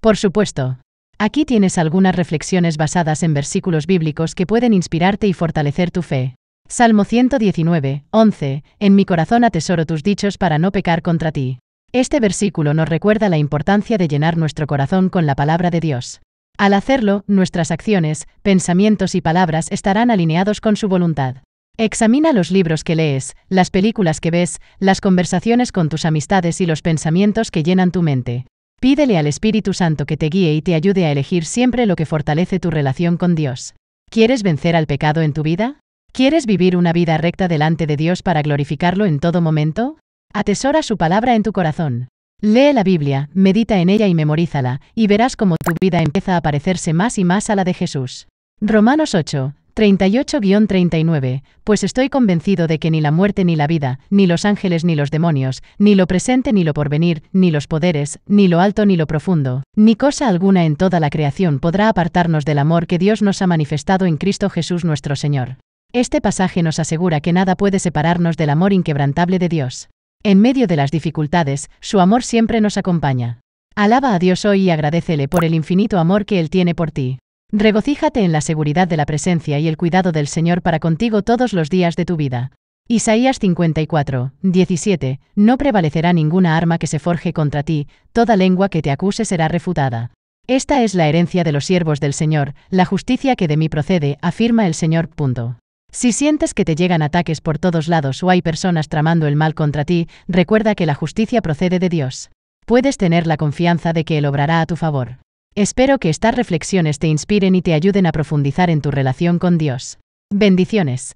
Por supuesto. Aquí tienes algunas reflexiones basadas en versículos bíblicos que pueden inspirarte y fortalecer tu fe. Salmo 119, 11. En mi corazón atesoro tus dichos para no pecar contra ti. Este versículo nos recuerda la importancia de llenar nuestro corazón con la palabra de Dios. Al hacerlo, nuestras acciones, pensamientos y palabras estarán alineados con su voluntad. Examina los libros que lees, las películas que ves, las conversaciones con tus amistades y los pensamientos que llenan tu mente. Pídele al Espíritu Santo que te guíe y te ayude a elegir siempre lo que fortalece tu relación con Dios. ¿Quieres vencer al pecado en tu vida? ¿Quieres vivir una vida recta delante de Dios para glorificarlo en todo momento? Atesora su palabra en tu corazón. Lee la Biblia, medita en ella y memorízala, y verás cómo tu vida empieza a parecerse más y más a la de Jesús. Romanos 8, 38-39, pues estoy convencido de que ni la muerte ni la vida, ni los ángeles ni los demonios, ni lo presente ni lo porvenir, ni los poderes, ni lo alto ni lo profundo, ni cosa alguna en toda la creación podrá apartarnos del amor que Dios nos ha manifestado en Cristo Jesús nuestro Señor. Este pasaje nos asegura que nada puede separarnos del amor inquebrantable de Dios. En medio de las dificultades, su amor siempre nos acompaña. Alaba a Dios hoy y agradecele por el infinito amor que Él tiene por ti. Regocíjate en la seguridad de la presencia y el cuidado del Señor para contigo todos los días de tu vida. Isaías 54, 17. No prevalecerá ninguna arma que se forje contra ti, toda lengua que te acuse será refutada. Esta es la herencia de los siervos del Señor, la justicia que de mí procede, afirma el Señor. Punto. Si sientes que te llegan ataques por todos lados o hay personas tramando el mal contra ti, recuerda que la justicia procede de Dios. Puedes tener la confianza de que Él obrará a tu favor. Espero que estas reflexiones te inspiren y te ayuden a profundizar en tu relación con Dios. Bendiciones.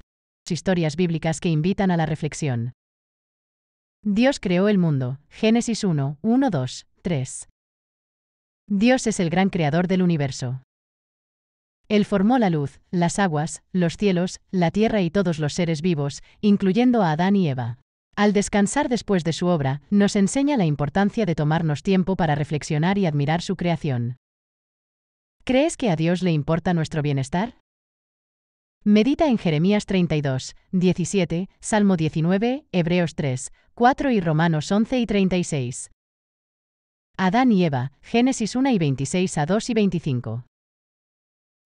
Historias bíblicas que invitan a la reflexión. Dios creó el mundo. Génesis 1, 1, 2, 3. Dios es el gran creador del universo. Él formó la luz, las aguas, los cielos, la tierra y todos los seres vivos, incluyendo a Adán y Eva. Al descansar después de su obra, nos enseña la importancia de tomarnos tiempo para reflexionar y admirar su creación. ¿Crees que a Dios le importa nuestro bienestar? Medita en Jeremías 32, 17, Salmo 19, Hebreos 3, 4 y Romanos 11 y 36. Adán y Eva, Génesis 1 y 26 a 2 y 25.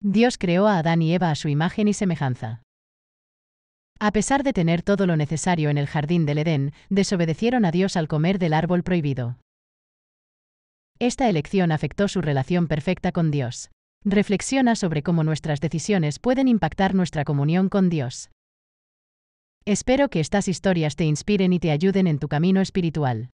Dios creó a Adán y Eva a su imagen y semejanza. A pesar de tener todo lo necesario en el jardín del Edén, desobedecieron a Dios al comer del árbol prohibido. Esta elección afectó su relación perfecta con Dios. Reflexiona sobre cómo nuestras decisiones pueden impactar nuestra comunión con Dios. Espero que estas historias te inspiren y te ayuden en tu camino espiritual.